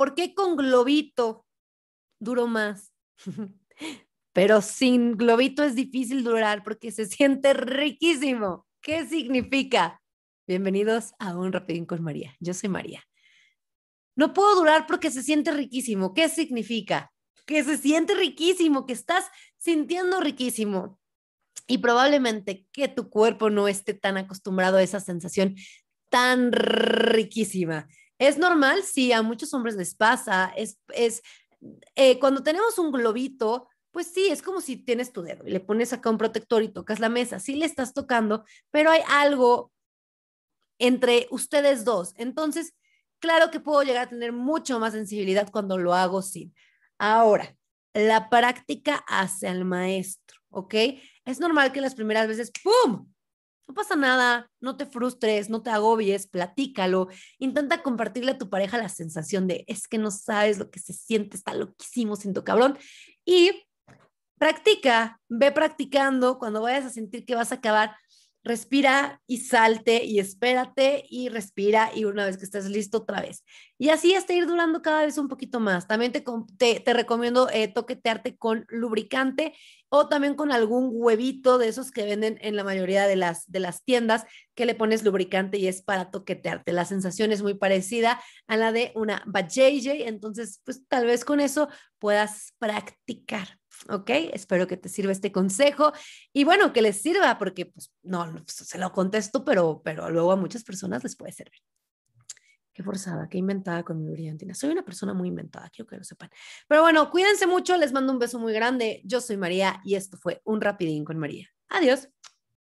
¿por qué con globito duro más? Pero sin globito es difícil durar porque se siente riquísimo. ¿Qué significa? Bienvenidos a un rapidín con María. Yo soy María. No puedo durar porque se siente riquísimo. ¿Qué significa? Que se siente riquísimo, que estás sintiendo riquísimo. Y probablemente que tu cuerpo no esté tan acostumbrado a esa sensación tan riquísima. Es normal, sí, a muchos hombres les pasa, es, eh, cuando tenemos un globito, pues sí, es como si tienes tu dedo y le pones acá un protector y tocas la mesa, sí le estás tocando, pero hay algo entre ustedes dos. Entonces, claro que puedo llegar a tener mucho más sensibilidad cuando lo hago sin. Ahora, la práctica hace al maestro, ¿ok? Es normal que las primeras veces, ¡pum! No pasa nada, no te frustres, no te agobies, platícalo. Intenta compartirle a tu pareja la sensación de es que no sabes lo que se siente, está loquísimo, siento cabrón. Y practica, ve practicando cuando vayas a sentir que vas a acabar respira y salte y espérate y respira y una vez que estés listo otra vez. Y así hasta ir durando cada vez un poquito más. También te, recomiendo eh, toquetearte con lubricante o también con algún huevito de esos que venden en la mayoría de las, de las tiendas que le pones lubricante y es para toquetearte. La sensación es muy parecida a la de una JJ, entonces pues tal vez con eso puedas practicar. ¿ok? Espero que te sirva este consejo y bueno, que les sirva porque pues no, pues, se lo contesto, pero, pero luego a muchas personas les puede servir. Qué forzada, qué inventada con mi brillantina. Soy una persona muy inventada, quiero que lo sepan. Pero bueno, cuídense mucho, les mando un beso muy grande. Yo soy María y esto fue Un Rapidín con María. Adiós.